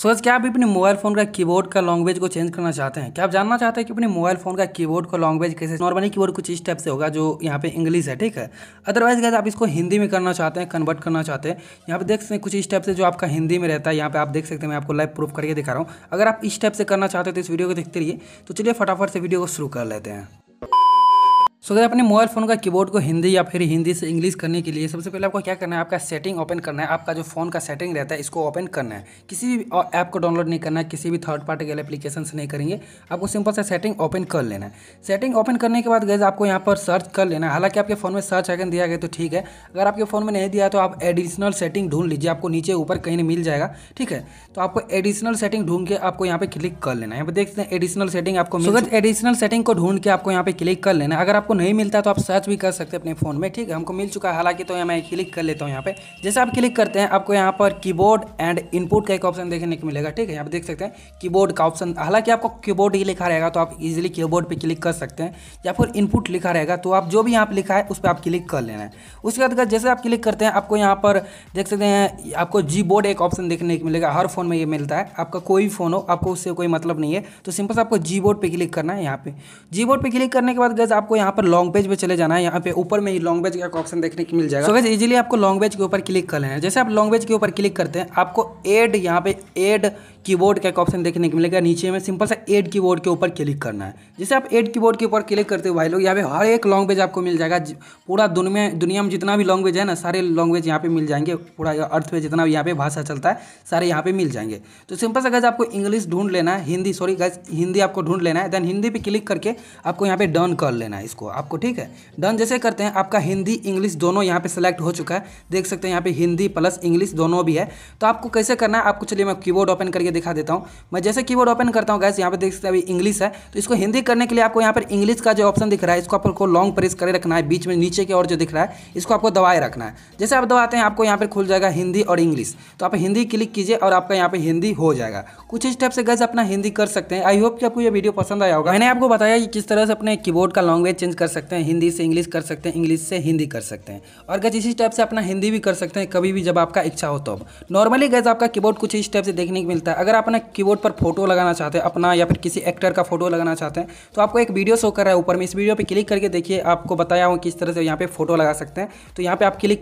सो so, क्या आप अपने मोबाइल फ़ोन का कीबोर्ड का लैंग्वेज को चेंज करना चाहते हैं क्या आप जानना चाहते हैं कि अपने मोबाइल फ़ोन का कीबोर्ड का लैंग्वेज कैसे नॉर्मली कीबोर्ड कुछ इस टाइप से होगा जो यहाँ पे इंग्लिश है ठीक है अदरवाइज क्या आप इसको हिंदी में करना चाहते हैं कन्वर्ट करना चाहते हैं यहाँ पे देख सकते हैं कुछ इस टाइप से जो आपका हिंदी में रहता है यहाँ पे आप देख सकते हैं मैं आपको लाइव प्रूफ करके दिखा रहा हूँ अगर आप इस टाइप से करना चाहते हैं तो इस वीडियो को देखते रहिए तो चलिए फटाफट से वीडियो को शुरू कर लेते हैं सो अगर अपने मोबाइल फ़ोन का कीबोर्ड को हिंदी या फिर हिंदी से इंग्लिश करने के लिए सबसे पहले आपको क्या करना है आपका सेटिंग ओपन करना है आपका जो फ़ोन का सेटिंग रहता है इसको ओपन करना है किसी भी ऐप को डाउनलोड नहीं करना है किसी भी थर्ड पार्टी के एप्लीकेशन से नहीं करेंगे आपको सिंपल सा सेटिंग ओपन कर लेना है सेटिंग ओपन करने के बाद गैस आपको यहाँ पर सर्च कर लेना है हालांकि आपके फ़ोन में सर्च आइकन दिया गया तो ठीक है अगर आपके फ़ोन में नहीं दिया तो आप एडिशनल सेटिंग ढूंढ लीजिए आपको नीचे ऊपर कहीं मिल जाएगा ठीक है तो आपको एडिशनल सेटिंग ढूंढ के आपको यहाँ पर क्लिक कर लेना है यहाँ पर देखते हैं एडिशनल सेटिंग आपको एडिशनल सेटिंग को ढूंढ के आपको यहाँ पर क्लिक कर लेना है अगर आप आपको नहीं मिलता तो आप सर्च भी कर सकते हैं अपने फ़ोन में ठीक है हमको मिल चुका है हालांकि तो मैं क्लिक कर लेता हूँ यहाँ पे जैसे आप क्लिक करते हैं आपको यहाँ पर कीबोर्ड एंड इनपुट का एक ऑप्शन देखने को मिलेगा ठीक है यहाँ पर देख सकते हैं कीबोर्ड का ऑप्शन हालांकि आपको कीबोर्ड ही लिखा रहेगा तो आप इजिली कीबोर्ड पर क्लिक कर सकते हैं या फिर इनपुट लिखा रहेगा तो आप जो भी यहाँ पर लिखा है उस पर आप क्लिक कर लेना है उसके बाद जैसे आप क्लिक करते हैं आपको यहाँ पर देख सकते हैं आपको जी बोर्ड एक ऑप्शन देखने को मिलेगा हर फोन में ये मिलता है आपका कोई फ़ोन हो आपको उससे कोई मतलब नहीं है तो सिंपल से आपको जी बोर्ड पर क्लिक करना है यहाँ पे जी बोर्ड पर क्लिक करने के बाद गज आपको यहाँ पर पर लॉन्ग पेज पे चले जाना है यहाँ पे ऊपर में ही लॉन्ग पेज का ऑप्शन देखने को मिल जाएगा सो इजीली आपको लॉन्ग पेज के ऊपर क्लिक कर लेना है जैसे आप लॉन्ग पेज के ऊपर क्लिक करते हैं आपको एड यहाँ पे एड कीबोर्ड का एक ऑप्शन देखने को मिलेगा नीचे में सिंपल सा एड कीबोर्ड के ऊपर क्लिक करना है जैसे आप एड कीबोर्ड के ऊपर क्लिक करते हो भाई लोग यहाँ पे हर एक लैंग्वेज आपको मिल जाएगा पूरा दुनिया दुनिया में जितना भी लैंग्वेज है ना सारे लैंग्वेज यहाँ पे मिल जाएंगे पूरा अर्थ में जितना भी यहाँ पे भाषा चलता है सारे यहाँ पे मिल जाएंगे तो सिंपल सा गज आपको इंग्लिश ढूंढ लेना है हिंदी सॉरी गज हिंदी आपको ढूंढ लेना है देन हिंदी पर क्लिक करके आपको यहाँ पे डन कर लेना है इसको आपको ठीक है डन जैसे करते हैं आपका हिंदी इंग्लिश दोनों यहाँ पे सेलेक्ट हो चुका है देख सकते हैं यहाँ पे हिंदी प्लस इंग्लिश दोनों भी है तो आपको कैसे करना है आपको चलिए मैं कीबोर्ड ओपन करके करके दिखा देता हूँ मैं जैसे की ओपन करता हूँ गैस यहाँ पर देख सकते अभी इंग्लिश है तो इसको हिंदी करने के लिए आपको यहाँ पर इंग्लिश का जो ऑप्शन दिख रहा है इसको आपको लॉन्ग प्रेस करे रखना है बीच में नीचे की ओर जो दिख रहा है इसको आपको दबाए रखना है जैसे आप दबाते हैं आपको यहाँ पर खुल जाएगा हिंदी और इंग्लिश तो आप हिंदी क्लिक कीजिए और आपका यहाँ पर हिंदी हो जाएगा कुछ इस टाइप से गैस अपना हिंदी कर सकते हैं आई होप कि आपको यह वीडियो पसंद आया होगा मैंने आपको बताया कि किस तरह से अपने कीबोर्ड का लैंग्वेज चेंज कर सकते हैं हिंदी से इंग्लिश कर सकते हैं इंग्लिश से हिंदी कर सकते हैं और गैस इसी टाइप से अपना हिंदी भी कर सकते हैं कभी भी जब आपका इच्छा हो तो नॉर्मली गैस आपका कीबोर्ड कुछ इस टाइप से देखने को मिलता है अगर आप अपना कीबोर्ड पर फोटो लगाना चाहते हैं अपना या फिर किसी एक्टर का फोटो लगाना चाहते हैं तो आपको एक वीडियो शो कर रहा है ऊपर में इस वीडियो पर क्लिक करके देखिए आपको बताया हूँ किस तरह से यहाँ पर फोटो लगा सकते हैं तो यहाँ पर आप क्लिक